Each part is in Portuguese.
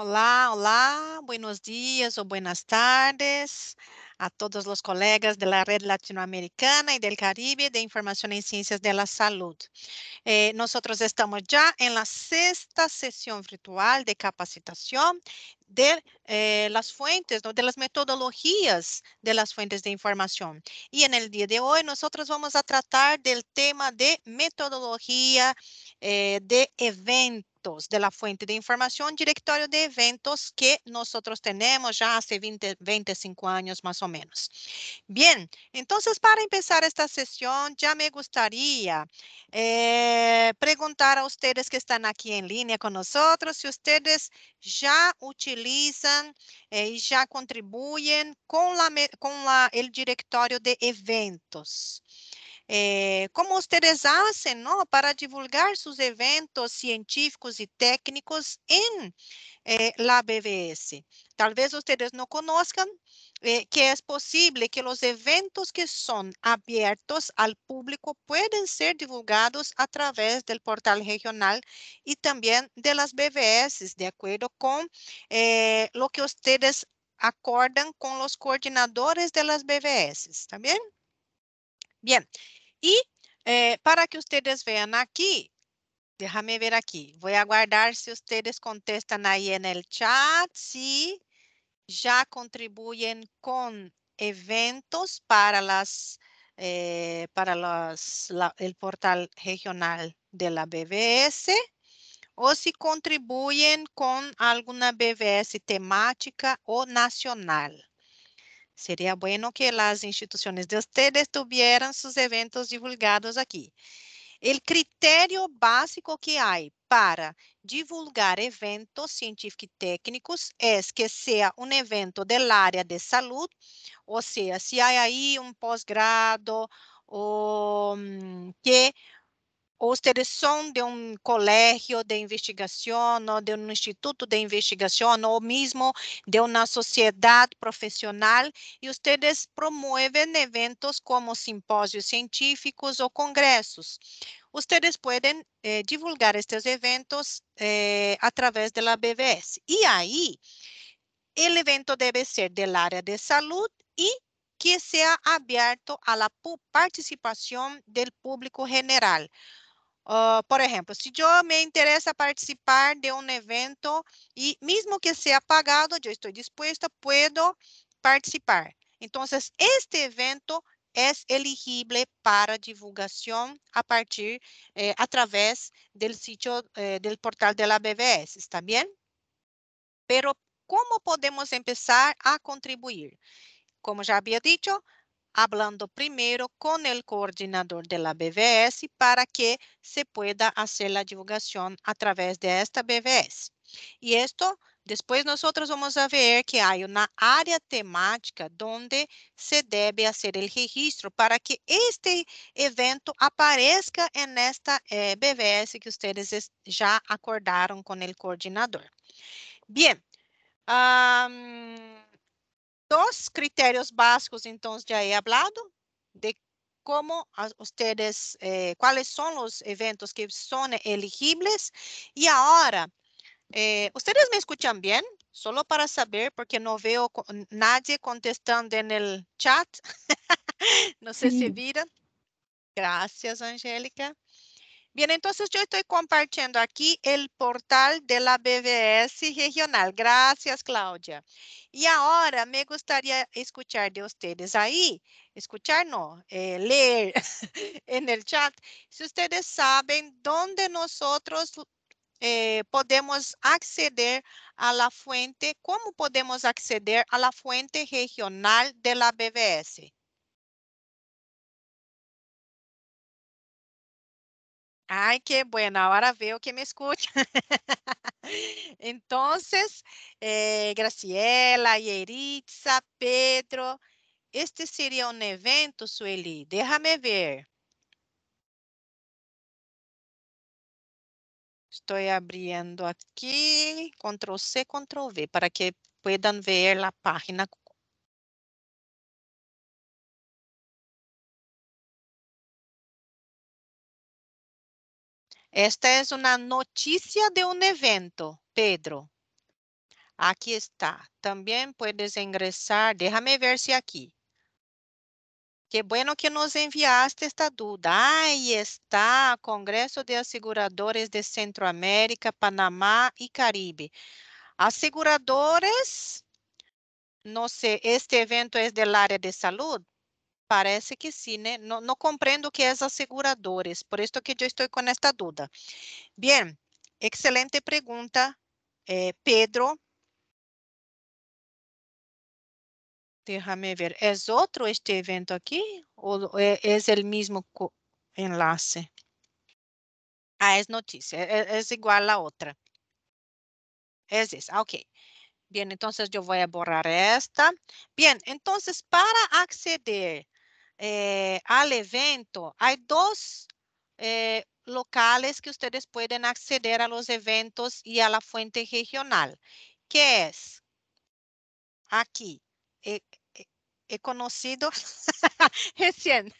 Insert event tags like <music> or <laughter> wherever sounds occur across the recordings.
Hola, hola, buenos días o buenas tardes a todos los colegas de la Red Latinoamericana y del Caribe de Información en Ciencias de la Salud. Eh, nosotros estamos ya en la sexta sesión virtual de capacitación de eh, las fuentes, de las metodologías de las fuentes de información. Y en el día de hoy nosotros vamos a tratar del tema de metodología eh, de eventos de la fuente de información, directorio de eventos que nosotros tenemos ya hace 20, 25 años más o menos. Bien, entonces para empezar esta sesión ya me gustaría eh, preguntar a ustedes que están aquí en línea con nosotros si ustedes ya utilizan eh, y ya contribuyen con, la, con la, el directorio de eventos eh, como ustedes não para divulgar seus eventos científicos e técnicos em eh, la BBS. talvez vocês não no eh, que é possível que os eventos que são abertos ao público podem ser divulgados através do portal regional e também de las BBS, de acordo com eh, o que vocês acordam com os coordenadores das BVS, tá bem? Bem, e eh, para que vejam aqui, aquí, déjame ver aqui. Vou aguardar se vocês contestam aí no chat, se já contribuem com eventos para o eh, para los, la, el portal regional de la BBS o si contribuyen con alguna BBS temática o nacional. Seria bueno que las instituciones de ustedes tuvieran sus eventos divulgados aquí. El criterio básico que hay para divulgar eventos científicos técnicos es que sea un evento del área de salud, o sea, si hay ahí un posgrado o mm, que o são de um colégio de investigação, ou de um instituto de investigação, ou mesmo de uma sociedade profissional, e vocês promovem eventos como simpósios científicos ou congressos. Vocês podem eh, divulgar estes eventos eh, através da BVS. E aí, o evento deve ser do área de saúde e que seja abierto à participação do público general. Uh, por exemplo, se eu me interessa participar de um evento e mesmo que seja pagado, eu estou disposta, posso participar. Então, este evento é elegível para divulgação a partir, eh, através do sítio, eh, do portal da BBS, está bem? mas como podemos começar a contribuir? Como já havia dito, hablando primero con el coordinador de la BVS para que se pueda hacer la divulgación a través de esta BVS. Y esto, después nosotros vamos a ver que hay una área temática donde se debe hacer el registro para que este evento aparezca en esta eh, BVS que ustedes ya acordaron con el coordinador. Bien. Um, dos critérios básicos, então, já he hablado de como vocês eh, são os eventos que são elegíveis e agora eh, me escutam bem Solo para saber, porque não veo nadie contestando <laughs> no chat. não sei sí. viram miran. Gracias, Angélica. Bien, entonces yo estoy compartiendo aquí el portal de la BBS regional. Gracias, Claudia. Y ahora me gustaría escuchar de ustedes ahí, escuchar no, eh, leer <laughs> en el chat, si ustedes saben dónde nosotros eh, podemos acceder a la fuente, cómo podemos acceder a la fuente regional de la BBS. Ay, qué bueno, ahora veo que me escucha. <laughs> Entonces, eh, Graciela, Yeritza, Pedro, este sería un evento, Sueli. Déjame ver. Estoy abriendo aquí, control C, control V, para que puedan ver la página Esta é uma notícia de um evento, Pedro. Aqui está. Também puedes ingresar. Déjame ver se aqui. Que bueno que nos enviaste esta dúvida. Aí está, Congresso de Aseguradores de Centroamérica, Panamá e Caribe. Aseguradores, não sei, este evento é del área de saúde? Parece que sim, né? Não, no comprendo que é as por isso que eu estou com esta dúvida. Bem, excelente pergunta, eh, Pedro. Déjame ver, é outro este evento aqui? Ou é, é o mesmo enlace? Ah, é notícia, é, é igual a outra. É isso, ok. Bem, então, eu vou borrar esta. Bem, então para acceder eh, al evento, hay dos eh, locales que ustedes pueden acceder a los eventos y a la fuente regional, que es aquí, he, eh, eh, he conocido <laughs> recién,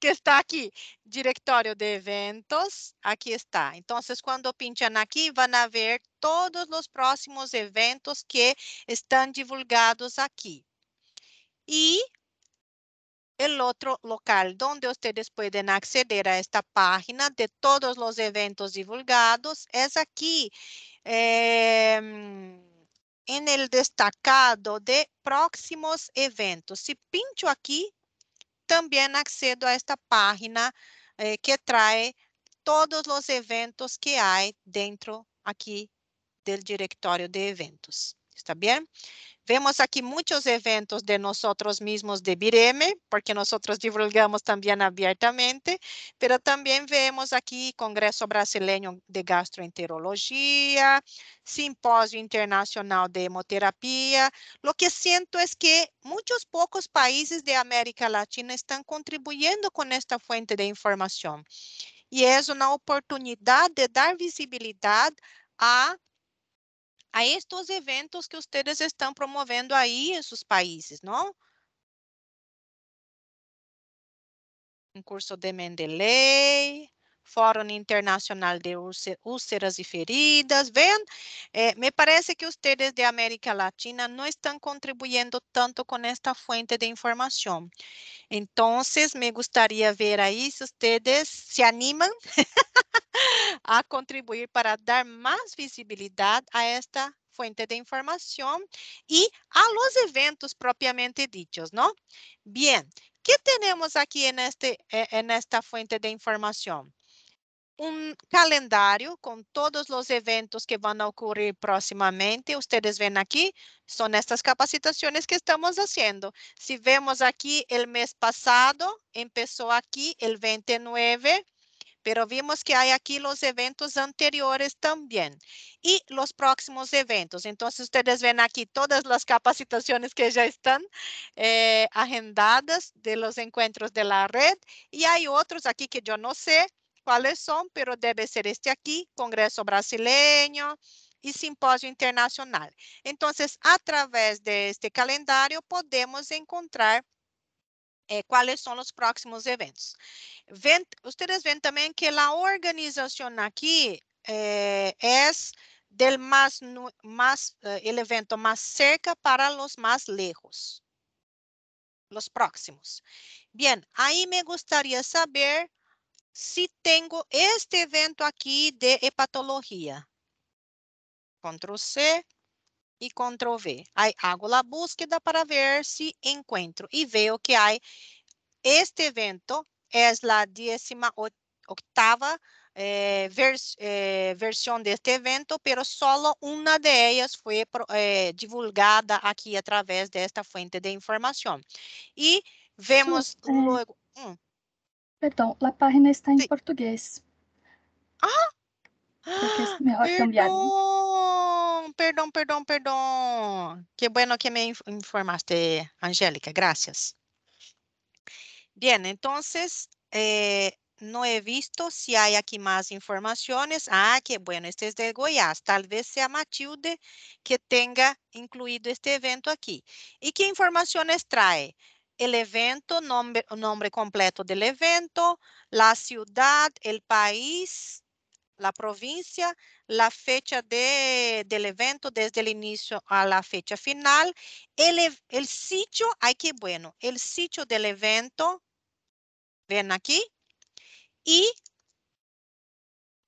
que está aquí, directorio de eventos, aquí está. Entonces, cuando pinchan aquí, van a ver todos los próximos eventos que están divulgados aquí. E el otro local donde ustedes pueden acceder a esta página de todos los eventos divulgados es aquí eh, en el destacado de próximos eventos. Si pincho aquí, también accedo a esta página eh, que trae todos los eventos que hay dentro aquí del directorio de eventos. ¿Está bien? Vemos aquí muchos eventos de nosotros mismos de Bireme, porque nosotros divulgamos también abiertamente, pero también vemos aquí Congreso Brasileño de Gastroenterología, Simposio Internacional de Hemoterapia. Lo que siento es que muchos pocos países de América Latina están contribuyendo con esta fuente de información. Y es una oportunidad de dar visibilidad a a estes eventos que vocês estão promovendo aí em seus países, não? Um curso de Mendeley, Fórum Internacional de Úlceras e Feridas, ven, eh, me parece que vocês de América Latina não estão contribuindo tanto com esta fonte de informação. Então, me gostaria ver aí se vocês se animam <laughs> a contribuir para dar mais visibilidade a esta fuente de informação e a los eventos propriamente dichos, não? Bem, que temos aqui en, este, esta fuente de informação? Um calendário com todos os eventos que vão ocorrer próximamente. Vocês veem aqui, são estas capacitações que estamos fazendo. Si vemos aqui, o mês passado, começou aqui, o 29 pero vimos que hay aquí los eventos anteriores también y los próximos eventos. Entonces, ustedes ven aquí todas las capacitaciones que ya están eh, agendadas de los encuentros de la red y hay otros aquí que yo no sé cuáles son, pero debe ser este aquí, Congreso Brasileño, y simposio internacional. Entonces, a través de este calendario podemos encontrar eh, são os próximos eventos. Ven, ustedes ven também que la organização aqui eh, es del más, más eh, evento mais cerca para os mais lejos, os próximos. Bem, aí me gustaría saber se tenho este evento aqui de hepatologia. Ctrl C, e Ctrl V. Aí hago a búsqueda para ver se encontro e veo que há este evento é a 18 octava eh, eh, versão deste evento, pero solo uma de elas foi eh, divulgada aqui através desta fonte fuente de informação e vemos Sim, é. luego... Hum. Perdão, a página está em Sim. português. Ah, <gasps> perdão perdão perdão perdón, cambiar. ¿no? bueno que me informaste, Angélica. Gracias. Bien, entonces, eh, no he visto si hay aquí más informaciones. Ah, que bueno, este es de Goiás. Tal vez sea Matilde que tenga incluido este evento aquí. ¿Y qué informaciones trae? el evento, nombre, nombre completo del evento, la ciudad, el país, la provincia, la fecha de, del evento desde el inicio a la fecha final, el, el sitio, ay qué bueno, el sitio del evento, ven aquí, y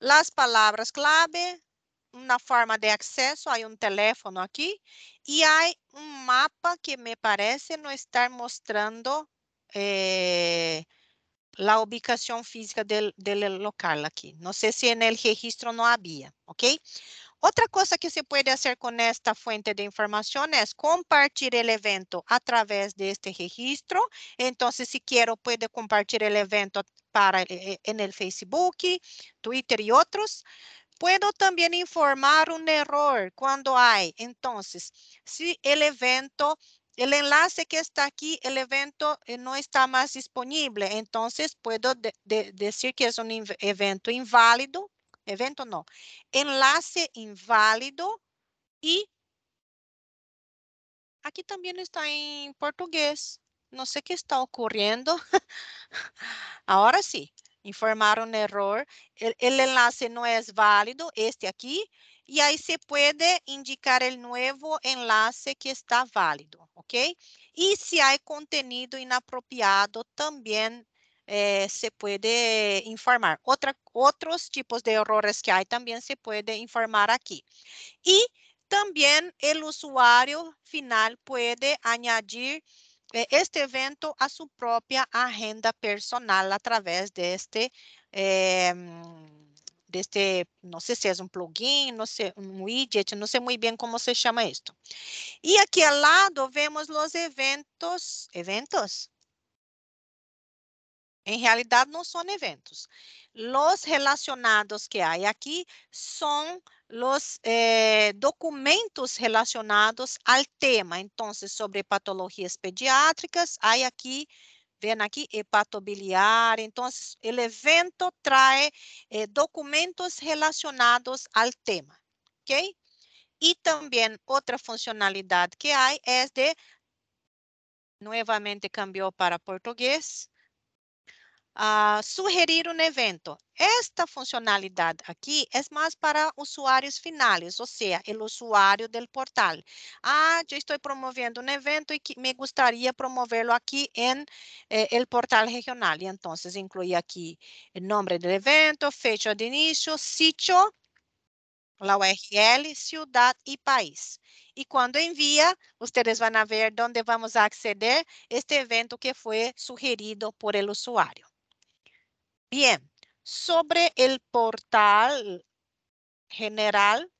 las palabras clave, una forma de acceso, hay un teléfono aquí y hay un mapa que me parece no estar mostrando eh, a ubicação física do local aqui. Não sei se no registro não havia, ¿ok? Outra coisa que se pode fazer com esta fuente de informação é compartir o evento a través de registro. Então, si quero, pode compartir o evento para, eh, eh, en Facebook, Twitter e outros. Puedo também informar um error quando há. Então, si o evento el enlace que está aquí, el evento eh, no está más disponible. Entonces puedo de, de, decir que es un evento inválido, evento no, enlace inválido y aquí también está en portugués. No sé qué está ocurriendo. <laughs> Ahora sí, informaron error. El, el enlace no es válido, este aquí. Y ahí se puede indicar el nuevo enlace que está válido ok? E se há contenido inapropriado, também eh, se pode informar. Outra, outros tipos de erros que há também se pode informar aqui. E também o usuário final pode añadir eh, este evento a sua própria agenda personal através deste eh, de este, no sé si es un plugin, no sé, un widget, no sé muy bien cómo se llama esto. Y aquí al lado vemos los eventos, eventos. Em realidade, não são eventos. Os relacionados que há aqui são os eh, documentos relacionados ao tema. Então, sobre patologias pediátricas, há aqui Vem aqui hepato biliar. Então, o evento traz eh, documentos relacionados ao tema, ¿ok? E também outra funcionalidade que há é de, novamente, cambiou para português uh, sugerir um evento. Esta funcionalidade aqui é mais para usuários finais, ou seja, o usuário do portal. Ah, eu estou promovendo um evento e me gostaria promovê-lo aqui em eh, portal regional. E então, inclui aqui o nome do evento, fecha de início, sítio, a URL, cidade e país. E quando envia, vocês vão ver onde vamos acceder este evento que foi sugerido por el usuário. Bien, sobre el portal general,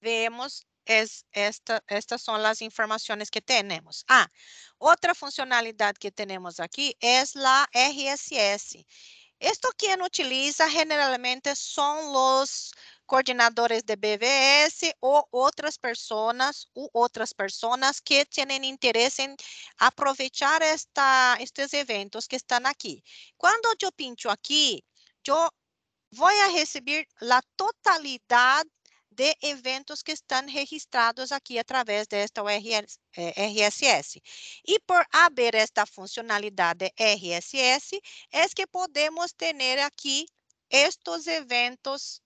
vemos es estas son las informaciones que tenemos. Ah, otra funcionalidad que tenemos aquí es la RSS. E Esto quien utiliza generalmente son los coordenadores de BVS ou outras pessoas, ou outras pessoas que têm interesse em aproveitar esta, estes eventos que estão aqui. Quando eu pincho aqui, eu vou receber a totalidade de eventos que estão registrados aqui através desta RSS. Eh, e por haver esta funcionalidade RSS, é que podemos ter aqui estes eventos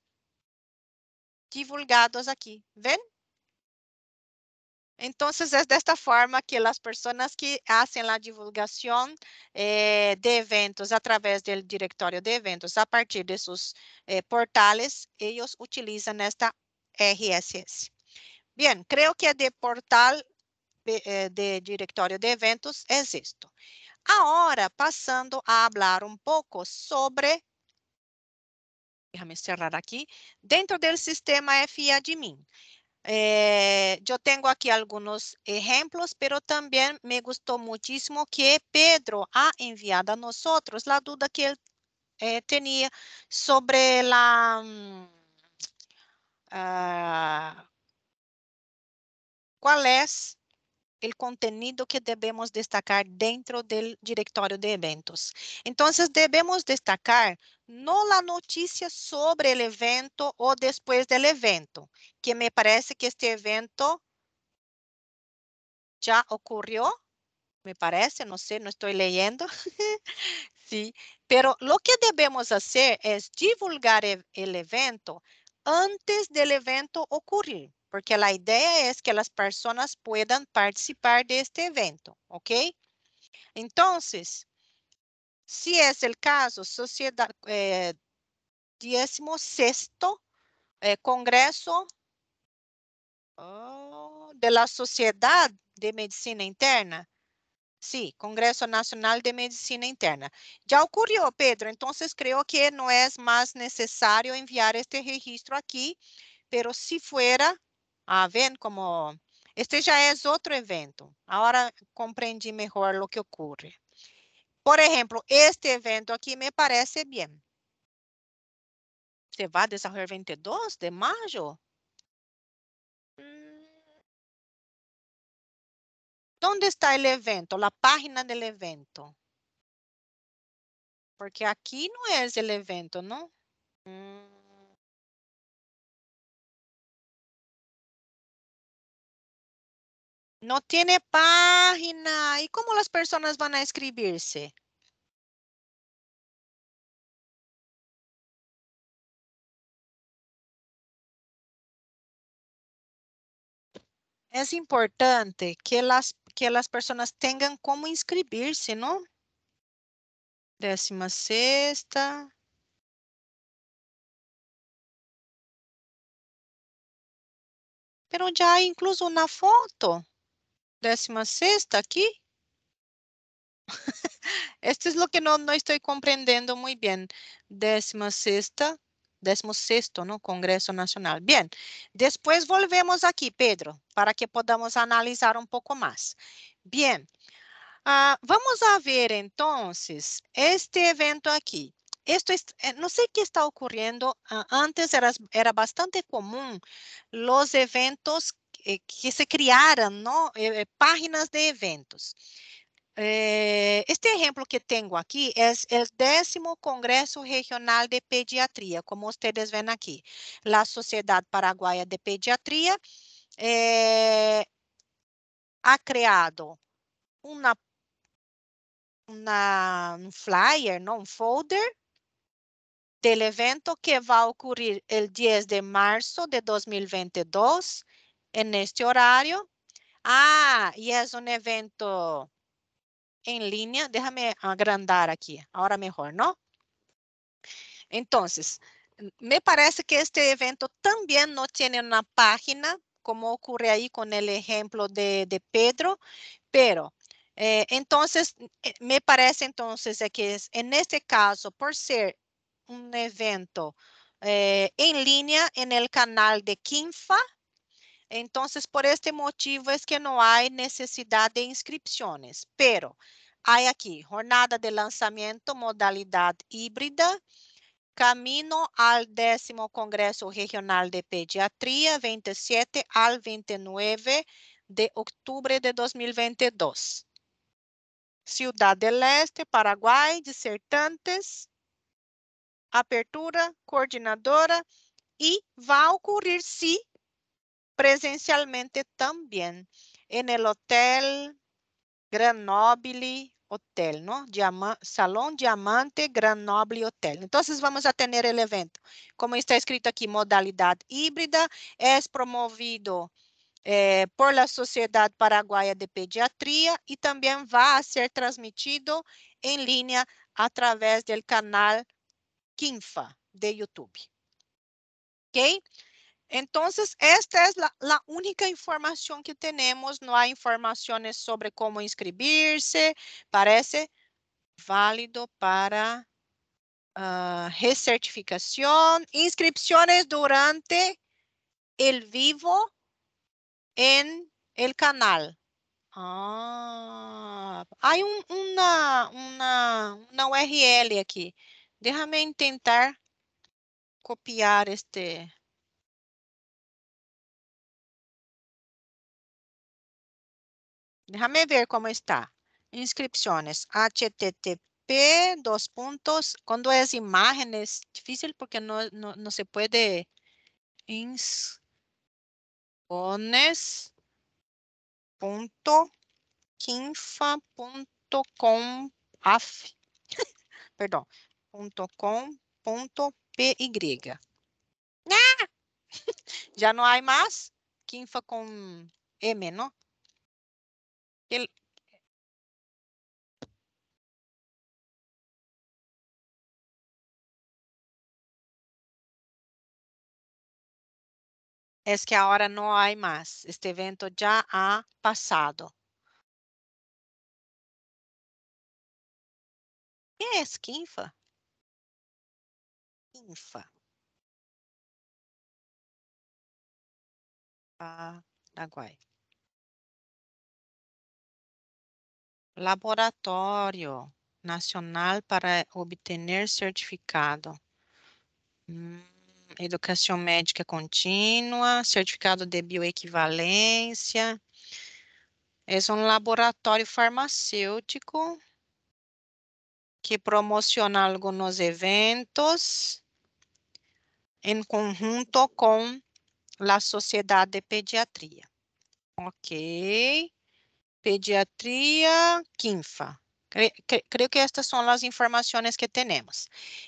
divulgados aqui, vem? Então, é desta forma que as pessoas que fazem a divulgação eh, de eventos através do diretório de eventos a partir de seus eh, eles utilizam esta RSS. Bem, creio que é de portal de, eh, diretório de eventos é isto. Agora, passando a falar um pouco sobre Déjame cerrar aquí. Dentro del sistema FIADMIN. Eh, yo tengo aquí algunos ejemplos, pero también me gustó muchísimo que Pedro ha enviado a nosotros la duda que él eh, tenía sobre la... Um, mm, uh, ah, ¿Cuál es o contenido que devemos destacar dentro do directorio de eventos. Então, devemos destacar não a notícia sobre o evento ou depois do evento, que me parece que este evento já ocorreu, me parece, não sei, não estou leyendo. <laughs> sí, Mas o que devemos fazer é divulgar o evento antes do evento ocorrer porque a ideia é que as pessoas possam participar deste evento, ok? Então, se é o caso, sociedade, eh, 16 eh, Congresso oh, de la de Medicina Interna, Sim, sí, Congresso Nacional de Medicina Interna. Já ocorreu, Pedro, então creio que não é mais necessário enviar este registro aqui, mas se si fuera, ah, vendo como este já é outro evento. Agora compreendi melhor o que ocorre. Por exemplo, este evento aqui me parece bem. Se vai desenvolver 22 de maio? Hum. Onde está o evento? A página do evento. Porque aqui não é o evento, não? Hum. Não tem página. e como as pessoas vão escrever-se? É importante que as que las personas tengan cómo inscribirse, ¿no? Décima sexta. Pero já incluso na foto décima sexta aquí. <laughs> Esto es lo que no, no estoy comprendiendo muy bien. Décima sexta, décimo sexto, ¿no? Congreso Nacional. Bien, después volvemos aquí, Pedro, para que podamos analizar un poco más. Bien, uh, vamos a ver entonces este evento aquí. Esto es, eh, no sé qué está ocurriendo. Uh, antes era, era bastante común los eventos eh, que se criaram no, eh, eh, páginas de eventos. Este exemplo que tenho aqui é o décimo Congresso Regional de Pediatria, como vocês veem aqui. A Sociedade Paraguaia de Pediatria eh, ha criado uma, um flyer, não, um folder, do evento que vai ocorrer o 10 de março de 2022 en este horario. Ah, y es un evento en línea. Déjame agrandar aquí, ahora mejor, ¿no? Entonces, me parece que este evento también no tiene una página, como ocurre ahí con el ejemplo de, Pedro, pero eh, entonces, eh, me parece entonces que en este caso, por ser un evento eh, en línea en el canal de Kinfa, Então, por este motivo es que não há necessidade de inscrições, pero há aqui jornada de lançamento modalidade híbrida, camino ao décimo congresso Regional de pediatria 27 ao 29 de outubro de 2022. Ciudad del Este, Paraguai, dissertantes, apertura, coordenadora, e vai ocorrer, se presencialmente también en el Hotel Gran Noble Hotel, ¿no? Diamant, Salón Diamante Gran Noble Hotel. Entonces vamos a tener el evento. Como está escrito aquí, modalidad híbrida, es promovido eh, por la Sociedad Paraguaya de Pediatría y también va a ser transmitido en línea a través del canal Quinfa de YouTube. ¿Ok? Entonces, esta es la, la, única información que tenemos. No hay informaciones sobre cómo inscribirse. Parece válido para uh, recertificación. Inscripciones durante el vivo en el canal. Ah, hay un, una, una, una URL aquí. Déjame intentar copiar este Déjame ver cómo está. Inscripciones. HTTP, dos puntos. Cuando es imagen es difícil porque no, no, no se puede... Inscripciones. Punto. com Af. <laughs> Perdão. Ponto .com. Ponto PY. Ah! <laughs> Já não há mais. Quinfa com M, não? Ele... Es que agora não há mais. Este evento já ha pasado. ¿Qué Infa. Ah, da Paraguay. Laboratório Nacional para obter certificado. Hum, educação médica contínua, certificado de bioequivalência. É um laboratório farmacêutico que promociona alguns eventos em conjunto com a Sociedade de Pediatria. Ok pediatria quinfa. Cre cre que estas são as informações que temos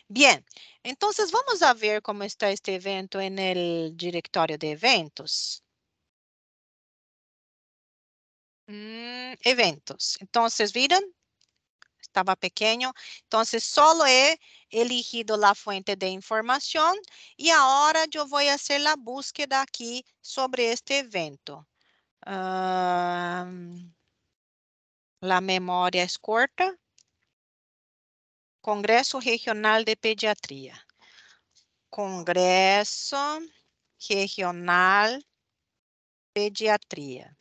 bem então vamos a ver como está este evento no diretório de eventos. Mm, eventos. então viram estava pequeno então só é elegido a fuente de informação e agora eu vou fazer a búsqueda aqui sobre este evento. Um, La memoria es corta. Congreso Regional de Pediatría. Congreso Regional Pediatría.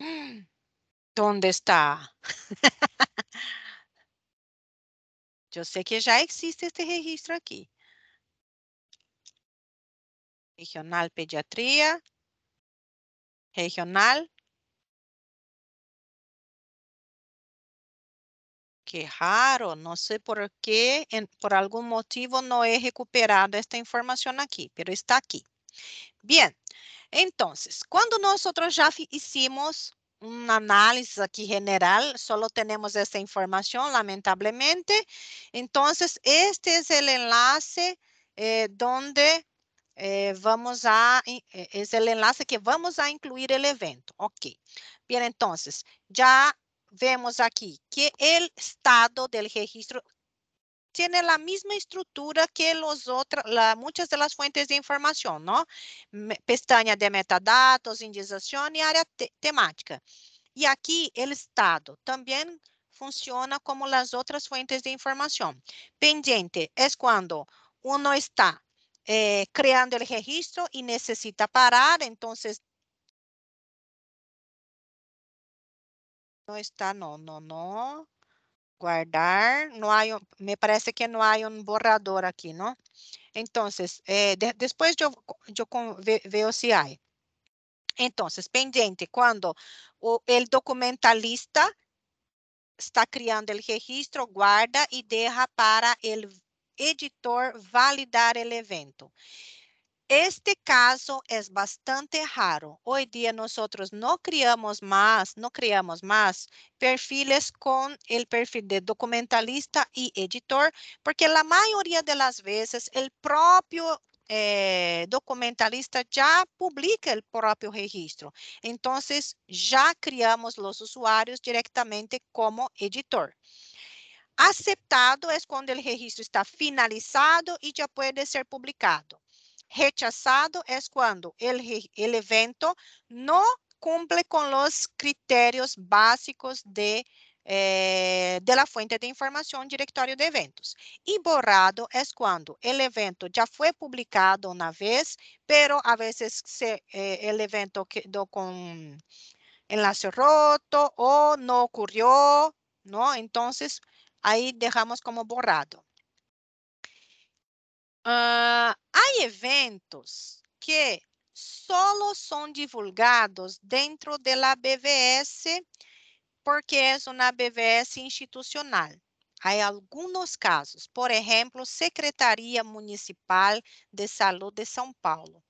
<gasps> ¿Dónde está? <laughs> Yo sé que ya existe este registro aquí. Regional Pediatría. Regional qué raro, no sé por qué, por algún motivo no he recuperado esta información aquí, pero está aquí. Bien, entonces, cuando nosotros ya hicimos un análisis aquí general, solo tenemos esta información, lamentablemente. Entonces, este es el enlace eh, donde eh, vamos a, e, es el enlace que vamos a incluir el evento. Ok. Bien, entonces, ya vemos aquí que el estado del registro tiene la misma estructura que los otros, muchas de las fuentes de información, ¿no? Pestaña de metadatos, indización y área temática. Y aquí el estado también funciona como las otras fuentes de información. Pendiente es cuando uno está eh, creando el registro y necesita parar, entonces Não está, não, não, não. Guardar. No hay un, me parece que não há um borrador aqui, não? Então, eh, de, depois eu, eu ve, veo se há. Então, pendiente, quando o el documentalista está criando o registro, guarda e deja para o editor validar o evento. Este caso é bastante raro. Hoje dia nós não criamos mais, não criamos mais perfiles com o perfil de documentalista e editor, porque a maioria das vezes o próprio eh, documentalista já publica o próprio registro. Então, já criamos os usuários diretamente como editor. Aceptado é quando o registro está finalizado e já pode ser publicado rechazado é quando o evento não cumpre com os critérios básicos de, eh, de la fuente de informação, directorio de eventos. E borrado é quando o evento já foi publicado uma vez, pero a vezes se, eh, evento quedou com enlace roto ou não ocorreu, não? Entonces, aí deixamos como borrado. Uh, Há eventos que só são divulgados dentro da BVS, porque é uma BVS institucional. Há alguns casos, por exemplo, Secretaria Municipal de Saúde de São Paulo.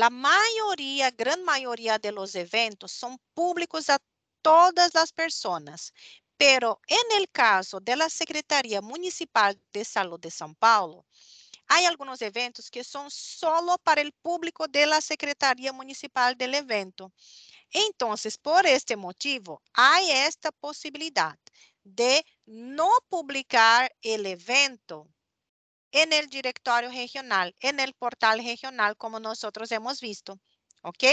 A maioria, grande maioria de los eventos são públicos a todas as pessoas, pero en el caso de la Secretaría Municipal de Salud de São Paulo, Hay algunos eventos que son solo para el público de la Secretaría Municipal del evento. Entonces, por este motivo, hay esta posibilidad de no publicar el evento en el directorio regional, en el portal regional, como nosotros hemos visto. ¿ok?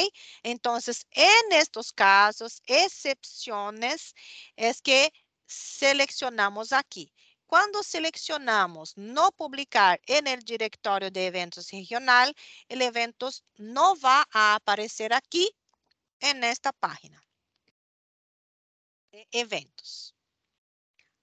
Entonces, en estos casos, excepciones es que seleccionamos aquí. Quando selecionamos "Não publicar no diretório de eventos regional, o eventos não vai aparecer aqui, nesta página. Eventos.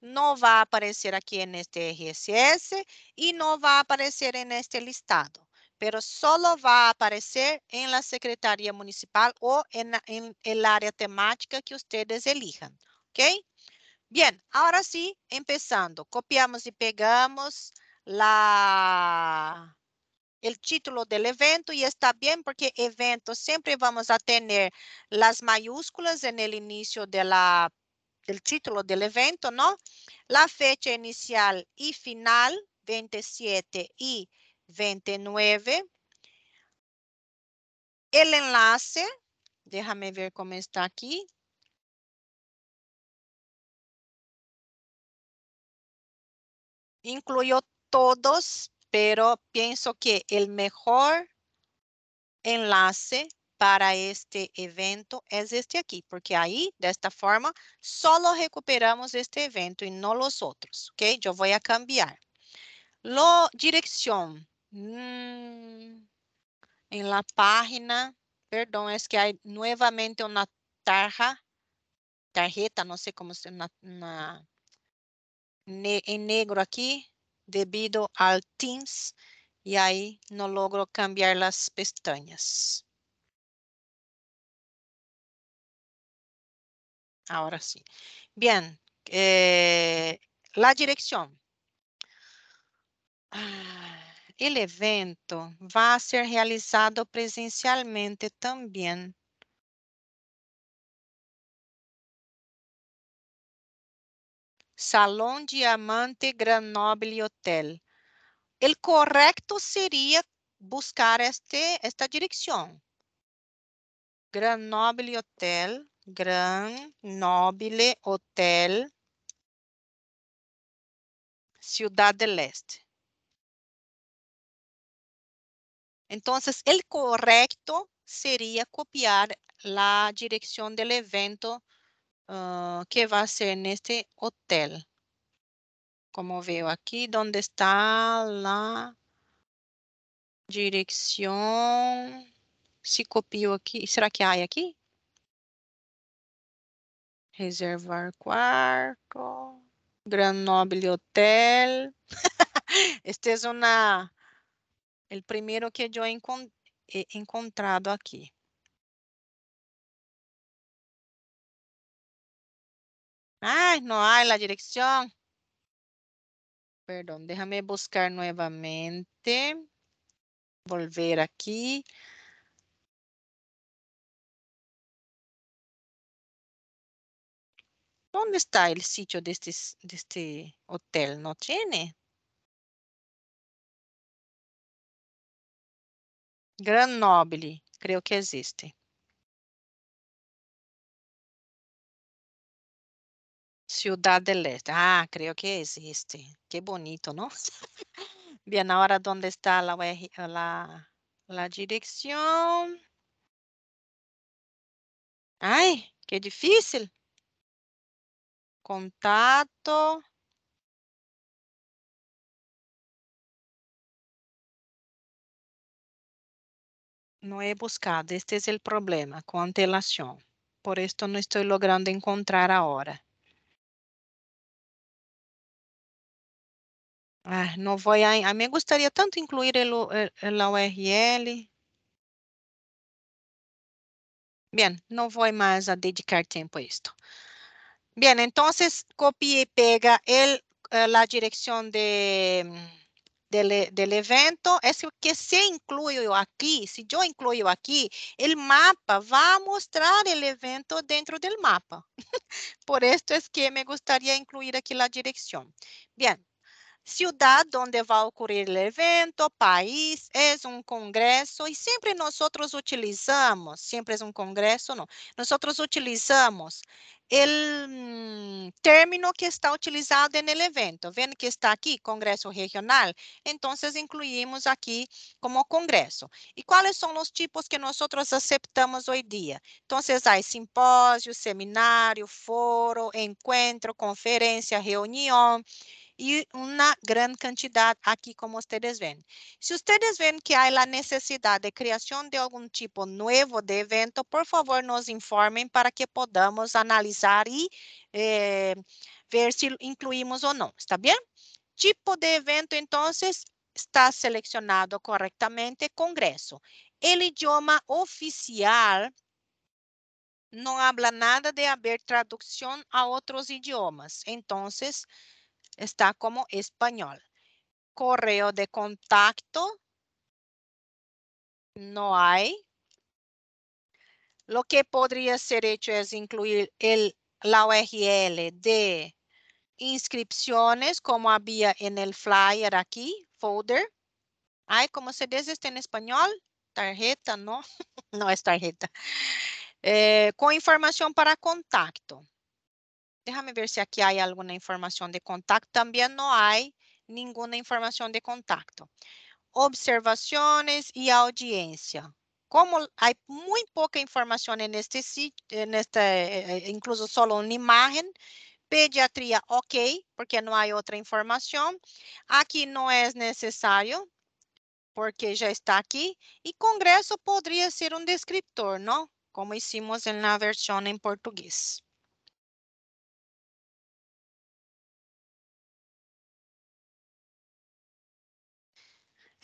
Não vai aparecer aqui neste RSS e não vai aparecer neste listado pero solo vai aparecer em la Secretaria Municipal ou em, em, área temática que ustedes elijam, ok? Bien, ahora sí, empezando. Copiamos y pegamos la, el título del evento y está bien porque evento siempre vamos a tener las mayúsculas en el inicio de la, del título del evento, ¿no? La fecha inicial y final, 27 y 29. El enlace, déjame ver cómo está aquí. Incluyo todos, pero pienso que el mejor enlace para este evento é este aqui, porque aí, desta forma, só recuperamos este evento e não os outros, ok? Eu vou a cambiar. Lo dirección. Hum, en la página, perdão, é que há novamente uma tarja, tarjeta, não sei como se na, en negro aquí debido al Teams y ahí no logro cambiar las pestañas. Ahora sí. Bien, eh, la dirección. Ah, el evento va a ser realizado presencialmente también Salão Diamante Grenoble Hotel. O correto seria buscar este, esta direção. Grenoble Hotel, Grenoble Hotel, Ciudad del Este. Então, o correto seria copiar a direção do evento uh, ah, que va a ser en este hotel. Como veo aquí, onde está la dirección. Se copio aqui. Será que há aqui? Reservar quarto. Gran Noble Hotel. <laughs> este é es O primeiro que eu encontrei encontrado aqui. Ay, no hay la dirección. Perdón, déjame buscar nuevamente. Volver aquí. ¿Dónde está el sitio de este, de este hotel? No tiene. Gran Noble, creo que existe. Ciudad del Este. Ah, creo que existe. Qué bonito, ¿no? <laughs> Bien, ahora, ¿dónde está la, la, la dirección? Ay, qué difícil. Contato. No he buscado, este es el problema, con antelación. Por esto no estoy logrando encontrar ahora. Ah, no voy a, a mí me gustaría tanto incluir el, el, la URL. Bien, no voy más a dedicar tiempo a esto. Bien, entonces copia y pega el, eh, la dirección de, mm, del, del evento. Es que se incluyo aquí, si yo incluyo aquí, el mapa va a mostrar el evento dentro del mapa. <laughs> Por esto es que me gustaría incluir aquí la dirección. Bien, ciudad donde va a ocurrir el evento, país, es un congreso y siempre nosotros utilizamos, siempre es un congreso, no, nosotros utilizamos el mm, término que está utilizado en el evento. Ven que está aquí, Congreso Regional. Entonces, incluimos aquí como Congreso. ¿Y cuáles son los tipos que nosotros aceptamos hoy día? Entonces, hay simpósio, seminario, foro, encuentro, conferencia, reunión y una gran cantidad aquí como ustedes ven. Si ustedes ven que hay la necesidad de creación de algún tipo nuevo de evento, por favor nos informen para que podamos analizar y eh, ver si incluimos o no, ¿está bien? Tipo de evento, entonces, está seleccionado correctamente congresso. El idioma oficial não habla nada de haver tradução a outros idiomas. Então, está como español. Correo de contacto. No hay. Lo que podría ser hecho es incluir el, la URL de inscripciones, como había en el flyer aquí, folder. hay como se dice este en español? Tarjeta, no, <laughs> no es tarjeta. Eh, con información para contacto. Déjame ver si aquí hay alguna información de contacto. También no hay ninguna información de contacto. Observaciones y audiencia. Como hay muy poca información en este sitio, en este, eh, eh, incluso solo una imagen, pediatría, ok, porque no hay otra información. Aquí no es necesario, porque ya está aquí. Y congreso podría ser un descriptor, ¿no? Como hicimos en la versión en portugués.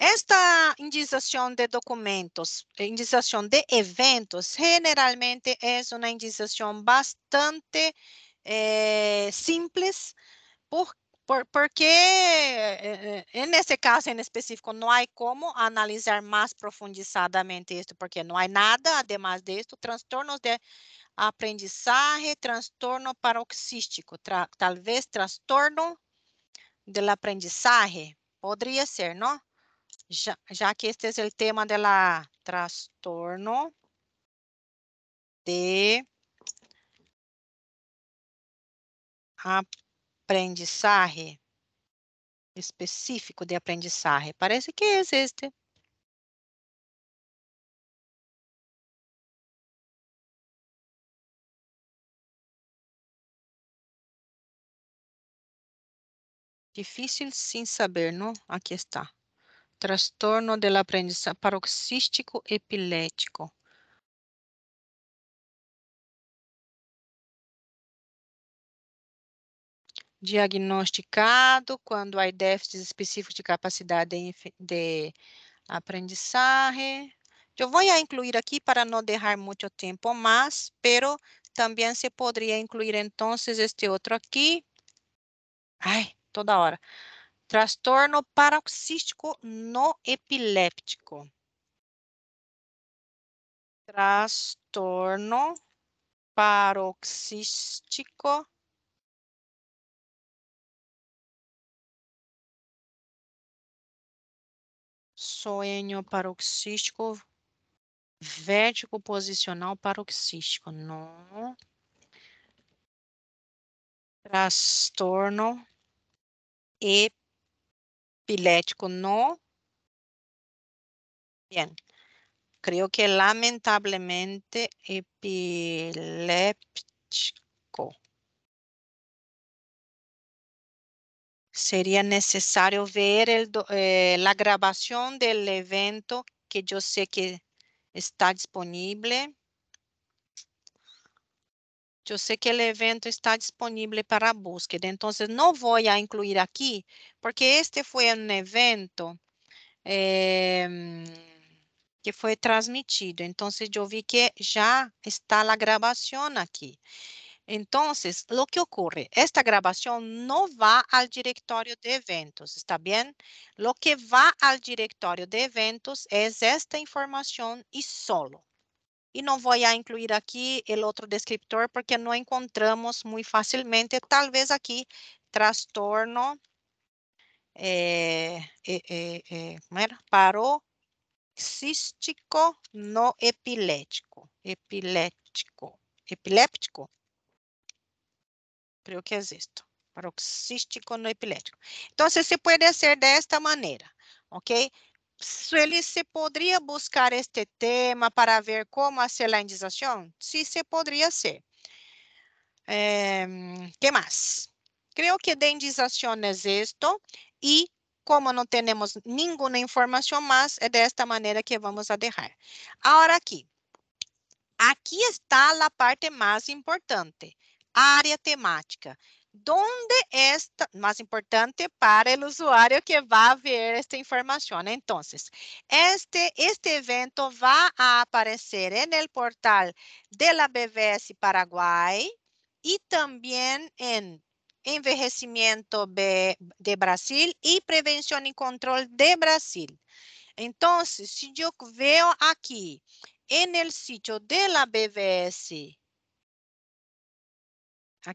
Esta indicação de documentos, eh, indicação de eventos, generalmente é uma indicação bastante eh, simples, por, por, porque eh, eh nesse caso em específico não há como analisar mais profundizadamente isto, porque não há nada, ademais disso, transtornos de aprendizagem, transtorno paroxístico, tra, talvez transtorno do aprendizagem, poderia ser, não? Já que este é o tema dela transtorno de aprendizagem específico de aprendizagem Parece que es este. Difícil sem saber, não? Aqui está. Trastorno del aprendizagem paroxístico epilético. Diagnosticado quando há déficits específicos de capacidade de aprendizagem. Eu vou incluir aqui para não deixar muito tempo mais, mas também se poderia incluir então este outro aqui. Ai, toda hora. Transtorno paroxístico no epiléptico. Transtorno paroxístico sonho paroxístico, vértigo posicional paroxístico, no transtorno epiléptico Epilético no. Bien. Creo que lamentablemente epiléptico. Sería necesario ver el, eh, la grabación del evento que yo sé que está disponible. Eu sei que o evento está disponível para busca, então não vou incluir aqui, porque este foi um evento eh, que foi transmitido, então eu vi que já está a gravação aqui. Então, o que ocorre? Esta gravação não vai ao diretório de eventos, está bem? O que vai ao diretório de eventos é esta informação e solo e não vou incluir aqui o outro descriptor porque não encontramos muito facilmente, talvez aqui, transtorno eh, eh, eh, paroxístico no epilético, epilético, epiléptico, Creio que es paroxístico no epilético. então se pode ser desta maneira ¿ok? se se poderia buscar este tema para ver como a indização, sim, se poderia ser. Eh, que mais? Creio que dendização é isto e como não temos nenhuma informação mais, é desta maneira que vamos a deixar. Agora aqui. Aqui está a parte mais importante, área temática donde é mais importante para o usuário que vai ver esta informação? Então, este, este evento vai aparecer no portal de la Paraguai e também em Envelhecimento de, Brasil e Prevenção e Control de Brasil. Então, se eu veo aqui no sítio da de la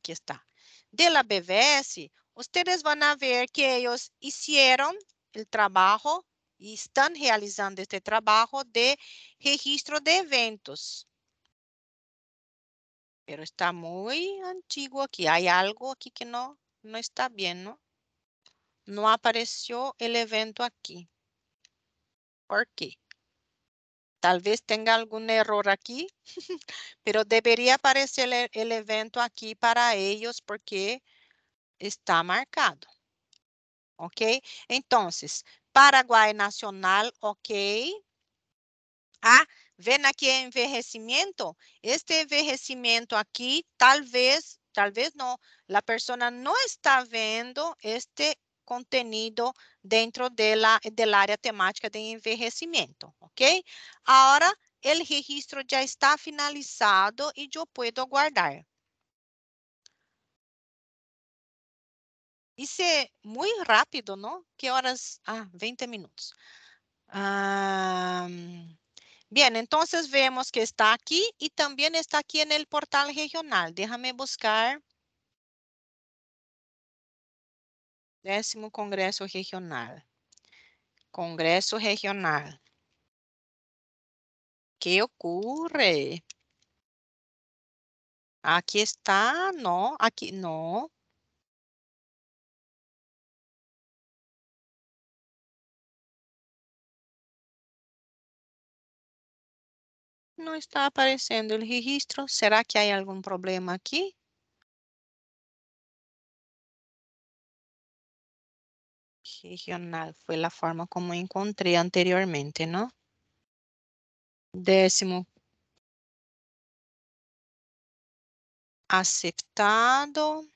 está, de la BVS, ustedes van a ver que ellos hicieron el trabajo y están realizando este trabajo de registro de eventos. Pero está muy antiguo aquí. Hay algo aquí que no, no está bien, ¿no? No apareció el evento aquí. ¿Por qué? Tal vez tenga algún error aquí, <laughs> pero debería aparecer e-, el, evento aquí para ellos porque está marcado. ¿Ok? Entonces, Paraguay Nacional, ok. Ah, ven aquí envejecimiento. Este envejecimiento aquí, tal vez, tal vez no, la persona no está viendo este contenido dentro dela, del área temática de envelhecimento, ok? Agora, o registro já está finalizado e eu posso guardar. Isso é muito rápido, não? Que horas? Ah, 20 minutos. Bem, bien, entonces vemos que está aqui e também está aqui no portal regional. Déjame buscar. Décimo Congreso Regional. Congreso Regional. ¿Qué ocurre? Aquí está, no, aquí no. No está apareciendo el registro. ¿Será que hay algún problema aquí? regional foi a forma como encontrei anteriormente, não? Décimo. Aceptado.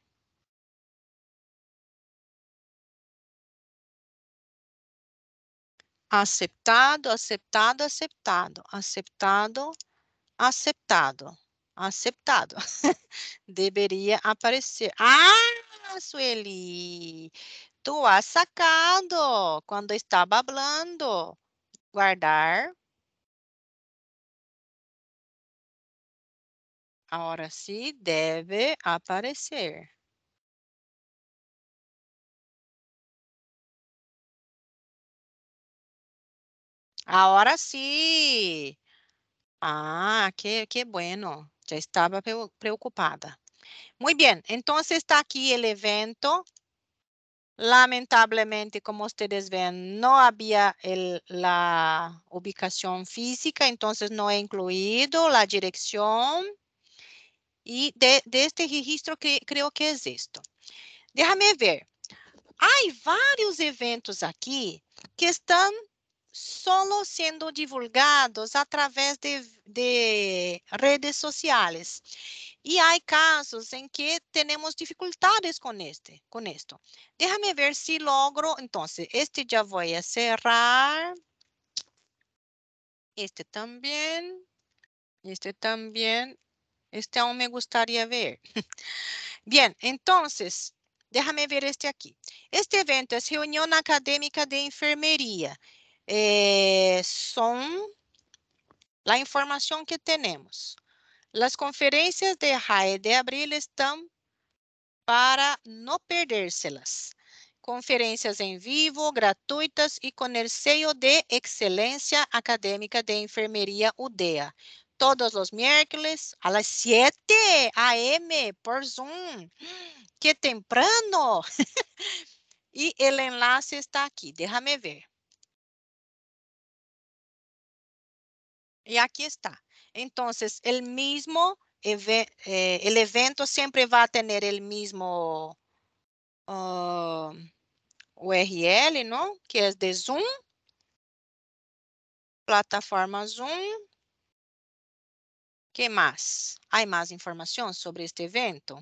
Aceptado, aceptado, aceptado, aceptado, aceptado, aceptado. <laughs> Deveria aparecer. Ah, Sueli! Tu has sacado quando estava falando Guardar. agora sim deve aparecer. agora sim Ah, que qué bueno. já estava preocupada. muito bem então está aqui o evento Lamentablemente, como ustedes ven, no había el, la ubicación física, entonces no he incluido la dirección. Y de, de este registro que creo que es esto. Déjame ver. Há vários eventos aqui que estão solo sendo divulgados através de, de redes sociais. Y hay casos en que tenemos dificultades con, este, con esto. Déjame ver si logro, entonces, este ya voy a cerrar. Este también. Este también. Este aún me gustaría ver. <laughs> Bien, entonces, déjame ver este aquí. Este evento es reunión académica de enfermería. Eh, son la información que tenemos. As conferências de RAE de abril estão para não perdê-las. Conferências em vivo, gratuitas e comercio de excelência acadêmica de enfermeria UDEA. Todos os miércoles, a las 7 a.m. por Zoom. Que temprano! <laughs> e o enlace está aqui, déjame ver. E aqui está. Então, o mesmo, o evento sempre vai ter o mesmo uh, ah, URL, não? Que é de Zoom, plataforma Zoom. Que mais? Há mais informação sobre este evento?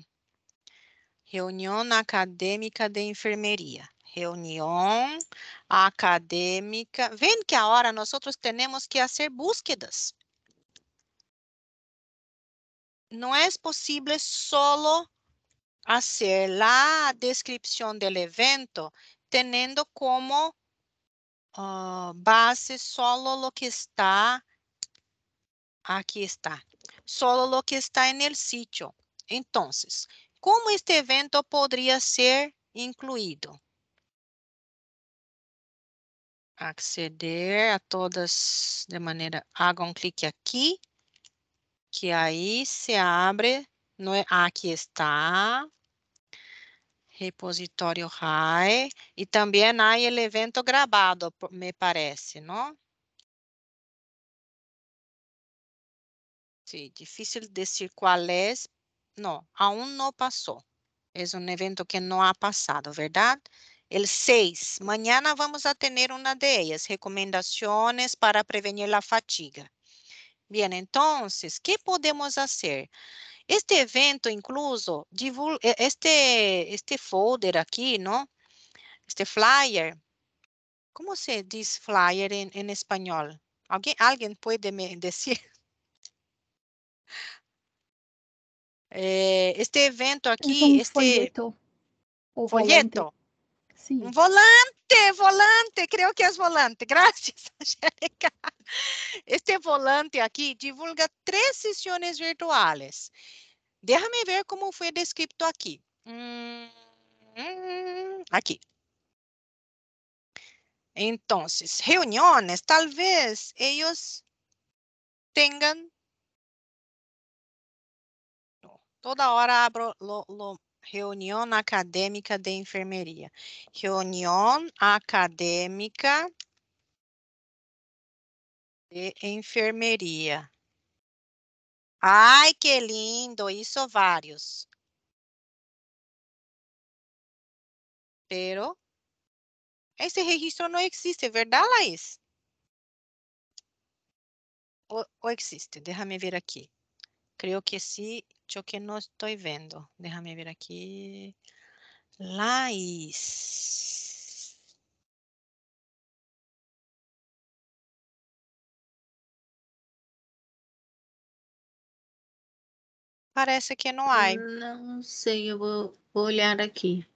Reunião Acadêmica de Enfermeria. Reunião acadêmica. Vem que agora nós temos que fazer búsquedas. Não é possível solo fazer a descrição do evento tendo como uh, base solo o que está, aqui está, solo o que está em el sitio. então como este evento poderia ser incluído? Acceder a todas de maneira, hago um clique aqui que aí se abre, é? Aqui está, repositório RAI, e também há é o evento gravado, me parece, não? Sim, difícil dizer qual é, não, aún não passou. É um evento que não ha passado, verdade? El 6, mañana vamos a tener una de ellas, recomendaciones para prevenir la fatiga. Bien, entonces, ¿qué podemos hacer? Este evento incluso, este, este folder aquí, ¿no? Este flyer. ¿Cómo se dice flyer en, en español? ¿Alguien, ¿Alguien puede me <laughs> decir? Eh, este evento aquí, es este folleto. folleto. Assim. Um Volante, volante, creo que es é volante. <laughs> Gracias, Angélica. Este volante aqui divulga sessões virtuais. virtuales. Déjame ver como foi descrito aqui. Hum, aqui. Então, reuniones, reuniões, talvez eles tenham. toda hora abro lo, lo, reunião acadêmica de enfermeria. Reunião acadêmica de enfermeria. Ai, que lindo! Isso vários. Pero esse registro não existe, é verdade, Laís? Ou, ou existe? Deixa-me ver aqui. Creio que sim mucho que no estoy viendo. Déjame ver aquí. Lais. Parece que não há. Não sei, eu vou, olhar aqui.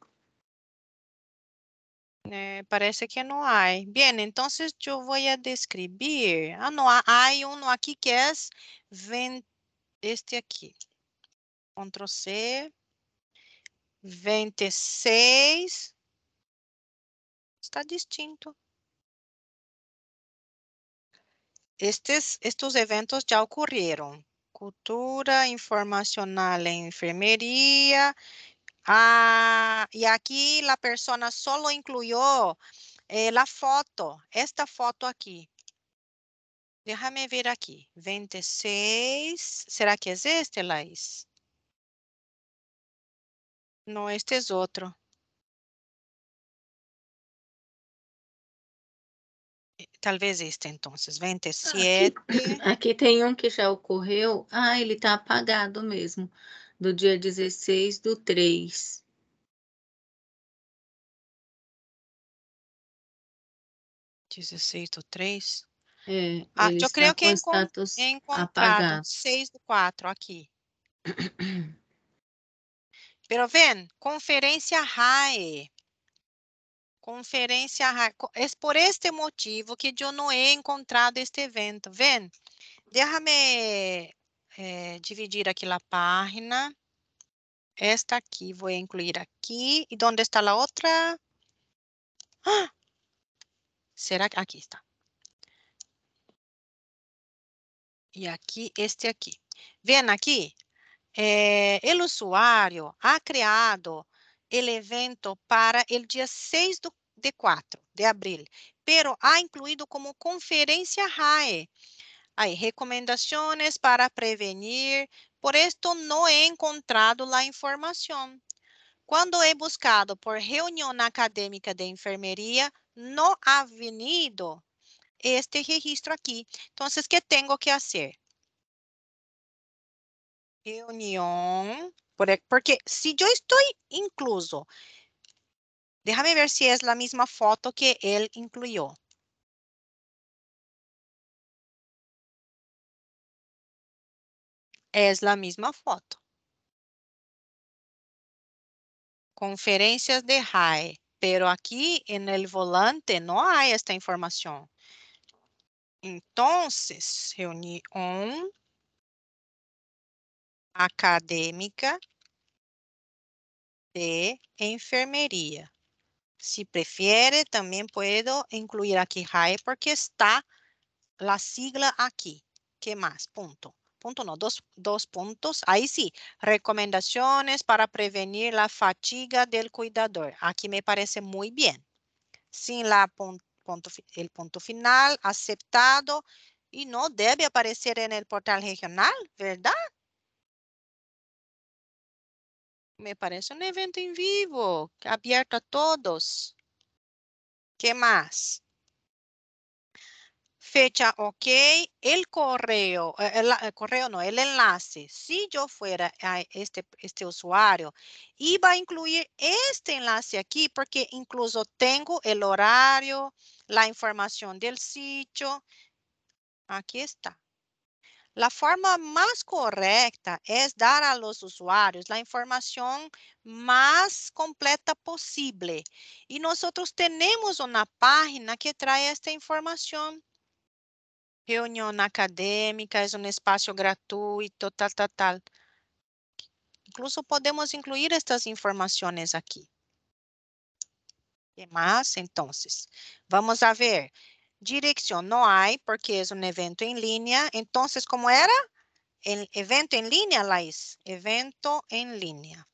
Eh, parece que não há. Bem, então eu vou descrever. Ah, não, há, ah, há um aqui que é este aqui. Ctrl C, 26, está distinto. Estes, estes eventos já ocorreram. Cultura informacional em enfermeria. Ah, e aqui a pessoa só incluiu eh, a foto, esta foto aqui. Déjame ver aqui. 26. Será que é existe, Laís? No, este es otro. Talvez este, então, 27. Aqui, <clears throat> aqui tem um que já ocorreu. Ah, ele está apagado mesmo. Do dia 16 do 3. Dezesseis do 3? É, ah, eu creio que é encontrado. Apagado. 6 do 4, aqui. <clears throat> Pero ven, conferência RAE. Conferência RAE. É por este motivo que eu não he encontrado este evento. Ven, déjame eh, dividir aqui a página. Esta aqui, vou incluir aqui. E onde está a outra? Ah! Será que aqui está? E aqui, este aqui. Ven aqui, o eh, el usuario ha criado el evento para el dia 6 do, de 4 de abril, pero ha incluído como conferência RAE. Aí, recomendações para prevenir. Por isso não he encontrado la informação. Quando he buscado por reunião acadêmica de enfermeria, não ha venido este registro aqui. Então, o que tenho que fazer? Reunión. Porque si yo estoy incluso, déjame ver si es la misma foto que él incluyó. Es la misma foto. Conferencias de high, pero aquí en el volante no hay esta información. Entonces, reunión académica de enfermería. Si prefiere, también puedo incluir aquí high porque está la sigla aquí. ¿Qué más? Punto. Punto no, dos, dos puntos. Ahí sí, recomendaciones para prevenir la fatiga del cuidador. Aquí me parece muy bien. Sin la punto, el punto final, aceptado y no debe aparecer en el portal regional, ¿verdad? me parece un evento en vivo, abierto a todos. ¿Qué más? Fecha, ok. El correo, eh, el, correo no, el enlace. Si yo fuera a este, este usuario, iba a incluir este enlace aquí porque incluso tengo el horario, la información del sitio. Aquí está. La forma más correcta es dar a los usuarios la información más completa posible. Y nosotros tenemos una página que trae esta información. Reunión académica es un espacio gratuito, tal, tal, tal. Incluso podemos incluir estas informaciones aquí. ¿Qué más? Entonces, vamos a ver. Dirección hay, porque es un evento en línea. Entonces, ¿cómo era? El evento en línea, Laís. Evento en línea.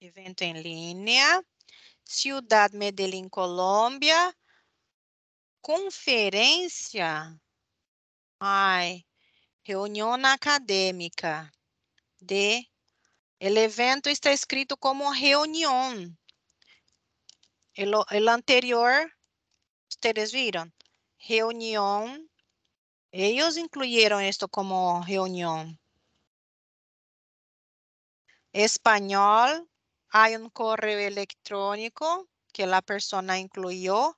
Evento en línea. Ciudad Medellín, Colômbia. Conferência. Ai, reunião acadêmica. De. O evento está escrito como reunião. El, anterior, ustedes vieron, reunión. Ellos incluyeron esto como reunión. Español, hay un correo electrónico que la persona incluyó.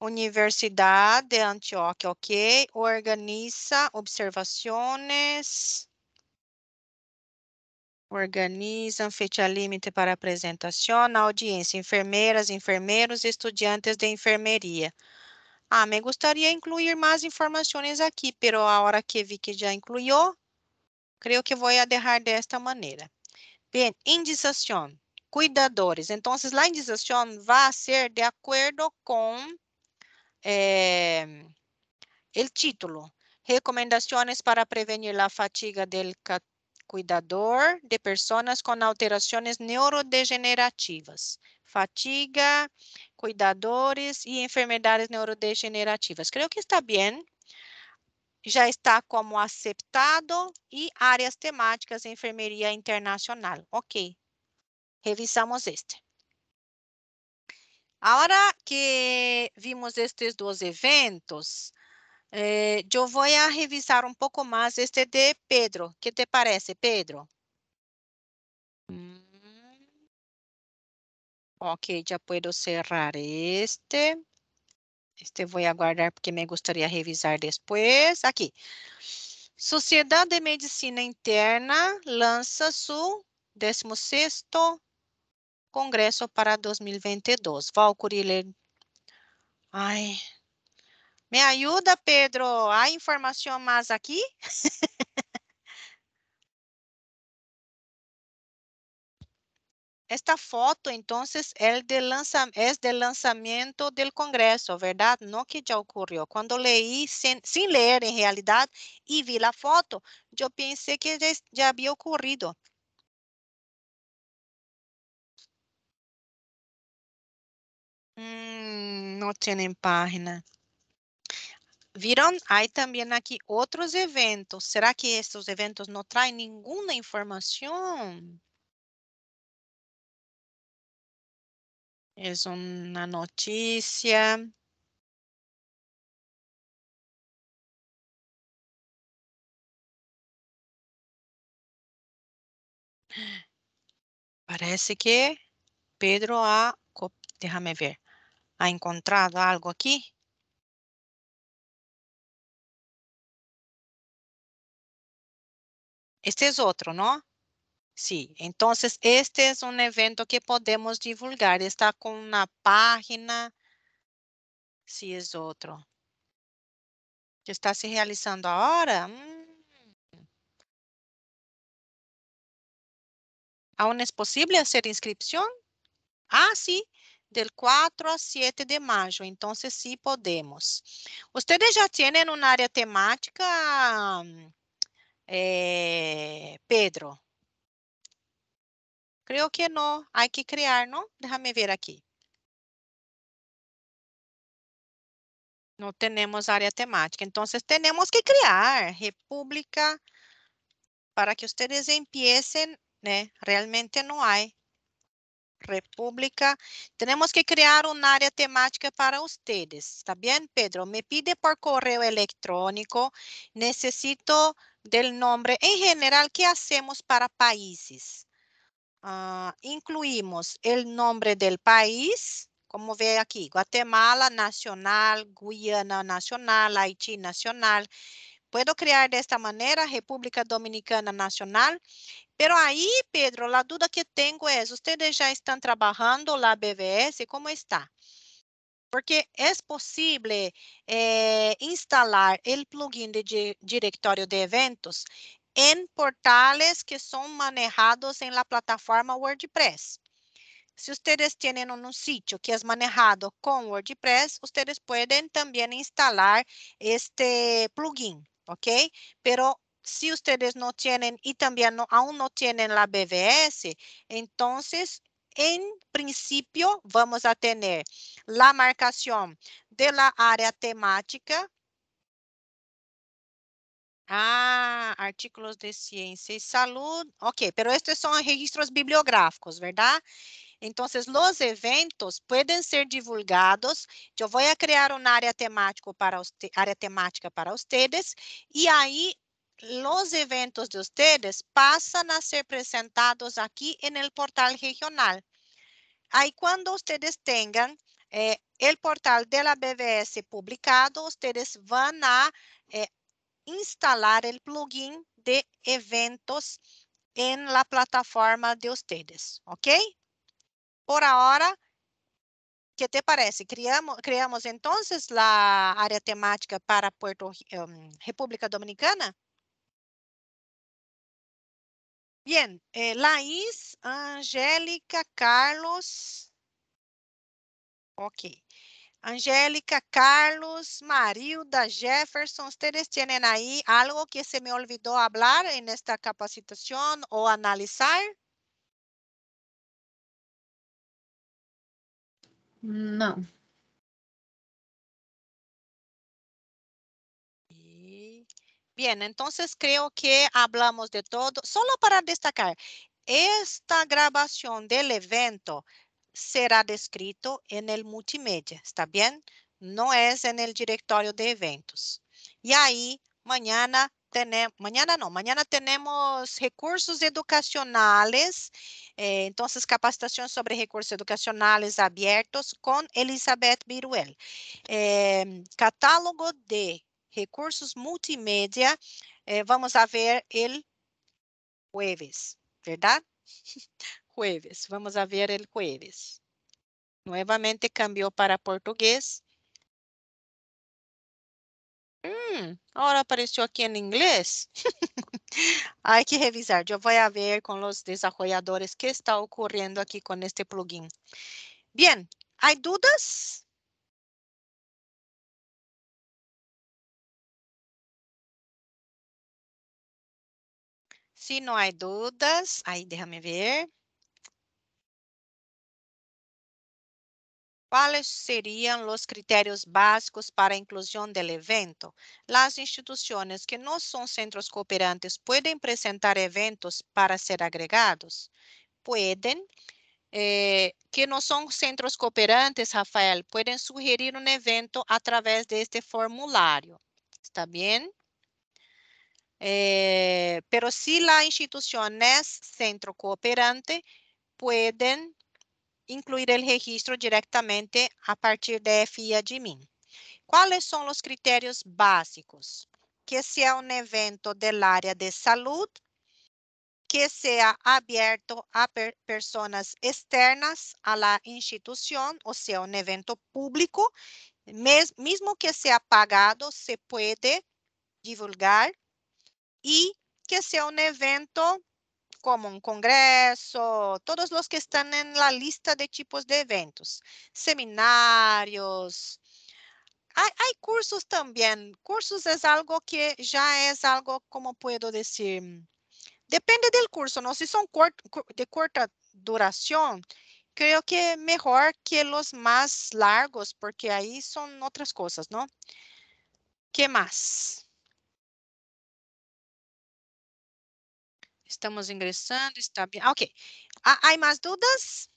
Universidad de Antioquia, ok. Organiza observaciones. organizam, fecha límite para apresentação, audiência, enfermeiras, enfermeiros, estudantes de enfermeria. Ah, me gostaria incluir mais informações aqui, pero a hora que vi que já incluiu, creio que vou deixar desta maneira. Bem, indicação, cuidadores. Então, a indicação vai ser de acordo com eh, o título. Recomendações para prevenir a fatiga del cuidador de pessoas com alterações neurodegenerativas, fatiga, cuidadores e enfermidades neurodegenerativas. Creio que está bem. Já está como aceptado e áreas temáticas de enfermeria internacional. Ok. Revisamos este. Agora que vimos estes dois eventos, eh, vou a revisar um pouco mais este de Pedro. que te parece, Pedro? Mm. Ok, já puedo cerrar este. Este vou aguardar porque me gostaria de revisar depois. Aqui. Sociedade de Medicina Interna lança seu 16 Congresso para 2022. Valcuri, Ai, me ajuda, Pedro. Há informação mais aqui? Esta foto, então, é de, lançamento do Congresso, verdade? Não que já ocorreu. Quando leí, sem sin leer em realidade, e vi a foto, eu pensei que já ya había ocurrido. Mm, não tem página. Viram? Aí também aqui outros eventos. Será que esses eventos não trazem nenhuma informação? É uma notícia. Parece que Pedro deixa déjame ver, ha encontrado algo aqui. Este é outro, não? Sim, então este é um evento que podemos divulgar. Está com uma página. Sim, é outro. Que está se realizando agora. Mm. Aún é possível fazer inscrição? Ah, sim, del 4 a 7 de maio. Então, sim, podemos. Vocês já têm uma área temática? Mm, eh, Pedro. creio que não. Há que não? Deixa Déjame ver aqui. Não temos área temática, Então, temos que criar República eh, para que vocês empiecem, né? ¿eh? Realmente não há República. Temos que criar uma área temática para vocês. ¿Está bem, Pedro? Me pide por correio electrónico. Necessito del nombre. En general, ¿qué hacemos para países? Uh, incluimos el nombre del país, como ve aquí, Guatemala Nacional, Guyana Nacional, Haití Nacional. Puedo crear de esta manera República Dominicana Nacional. Pero aí, Pedro, a dúvida que tenho é, vocês já estão trabalhando lá BVS, como está? porque é possível eh, instalar o plugin de diretório de eventos em portais que são manejados em la plataforma WordPress. Se vocês têm um sítio que é manejado com WordPress, vocês podem também instalar este plugin, ok? Pero se vocês não têm e também não, aún não têm a BVS, então em princípio vamos a marcação la de la área temática. Ah, artículos de ciência e salud. Ok, pero estes são registros bibliográficos, verdade? Então, os eventos podem ser divulgados. eu vou criar uma área temática para área temática para ustedes e aí los eventos de ustedes pasan a ser presentados aquí en el portal regional. Ahí cuando ustedes tengan eh, el portal de la BBS publicado, ustedes van a eh, instalar el plugin de eventos en la plataforma de ustedes, ¿ok? Por ahora, ¿qué te parece? Criamos, creamos entonces la área temática para Puerto, um, República Dominicana? Bien, eh, Laís, Angélica, Carlos. Ok. Angélica, Carlos, Marilda, Jefferson, ustedes tienen ahí algo que se me olvidó hablar en esta capacitación o analizar. No. Bien, entonces creo que hablamos de todo. Solo para destacar, esta grabación del evento será descrito en el multimedia, ¿está bien? No es en el directorio de eventos. Y ahí, mañana tenemos, mañana no, mañana tenemos recursos educacionales, eh, entonces capacitación sobre recursos educacionales abiertos con Elizabeth Viruel. Em, catálogo de recursos multimédia, eh, vamos a ver el jueves, ¿verdad? <laughs> jueves, vamos a ver el jueves. Nuevamente cambió para portugués. Hum, mm, agora apareceu aqui em inglês. <laughs> Há que revisar. Eu vou ver com os o que está ocorrendo aqui com este plugin. Bien, há dúvidas? não há dúvidas aí deixa déjame ver. quais seriam os critérios básicos para inclusão do evento? as instituições que não são centros cooperantes podem apresentar eventos para ser agregados? Pueden. Eh, que não são centros cooperantes, Rafael, podem sugerir um evento através deste formulário ¿Está bem eh, pero sí las instituciones centro cooperante pueden incluir el registro directamente a partir de FIADMIN. ¿Cuáles son los criterios básicos? Que sea un evento del área de salud, que sea abierto a per personas externas a la institución, o sea, un evento público, Mes mismo que sea pagado, se puede divulgar y que sea un evento como un congreso, todos los que están en la lista de tipos de eventos, seminarios. Hay, hay cursos también. Cursos es algo que ya es algo, como puedo decir, depende del curso, ¿no? Si son cort, de corta duración, creo que mejor que los más largos, porque ahí son otras cosas, ¿no? ¿Qué más? Estamos ingressando, está bem. ok. Há, há mais dúvidas?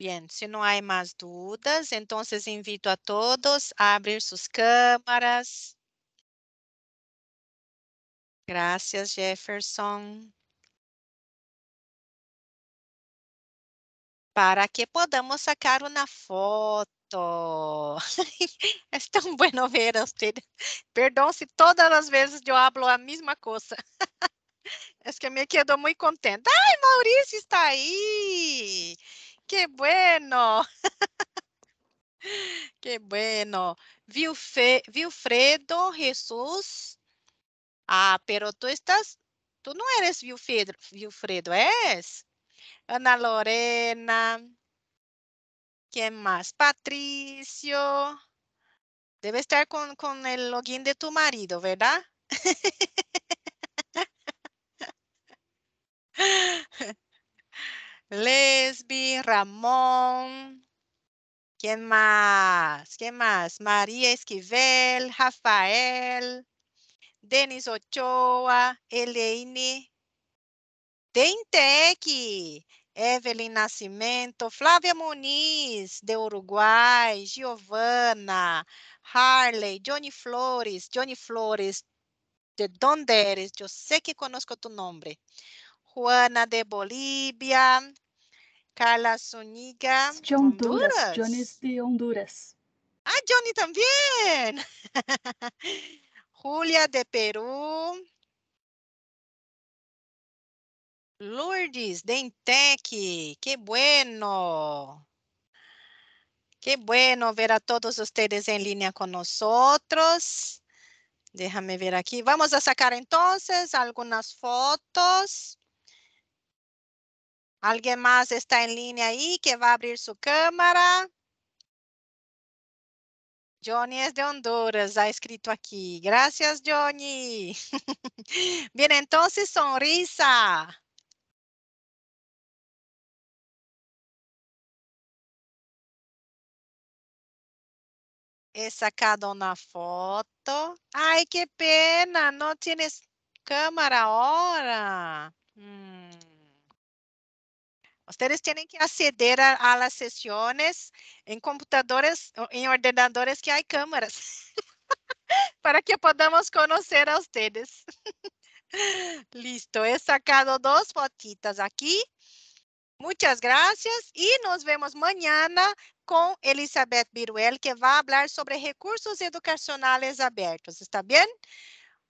Bem, se não há mais dúvidas, então invito a todos a abrir suas câmaras. Graças, Jefferson. Para que podamos sacar uma foto. <laughs> é tão bueno ver a Perdão se todas as vezes eu hablo a mesma coisa. <laughs> É que me quedo muito contente. Ai, Maurício está aí! Que bueno! <laughs> Que bueno! Viu, Vilfredo Jesús. Ah, pero tu estás, tú no eres Vilfredo, Vilfredo És? Ana Lorena. ¿Quién más? Patricio. Debe estar con, el login de tu marido, ¿verdad? <laughs> Lesbi, Ramón. ¿Quién más? ¿Quién más? María Esquivel, Rafael, Denis Ochoa, ¿Eleni? Dentex. Evelyn Nascimento, Flávia Muniz, de Uruguai, Giovana, Harley, Johnny Flores, Johnny Flores, ¿de onde eres? Eu sei que conosco tu nome, Juana de Bolívia, Carla Zuniga. De Honduras. Honduras. Johnny de Honduras. Ah, Johnny também, <laughs> Julia de Peru. Lourdes Dentec, que bueno. que bueno ver a todos ustedes en línea conosco. Déjame ver aqui. Vamos a sacar entonces algumas fotos. Alguém mais está en línea aí que vai abrir sua cámara? Johnny é de Honduras, está escrito aqui. Gracias, Johnny. <laughs> então, entonces, sonrisa. sacado una foto. Ay, qué pena, no tienes cámara ahora. Hmm. Ustedes tienen que acceder a, a, las sesiones en computadores, en ordenadores que hay cámaras, <laughs> para que podamos conocer a ustedes. <laughs> Listo, he sacado dos fotitas aquí. Muchas gracias y nos vemos mañana com Elizabeth Biruel, que vai falar sobre recursos educacionais abertos. Está bem?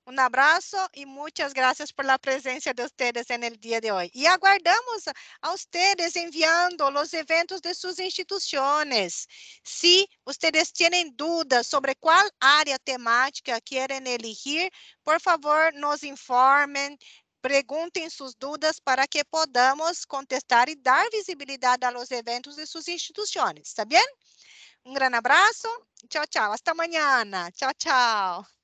Um abraço e muitas graças por la presença de vocês no dia de hoje. E aguardamos a vocês enviando os eventos de suas instituições. Se vocês têm dúvidas sobre qual área temática querem elegir, por favor, nos informem, Perguntem suas dúvidas para que podamos contestar e dar visibilidade aos eventos e suas instituições, está bem? Um grande abraço, tchau, tchau, hasta amanhã, tchau, tchau.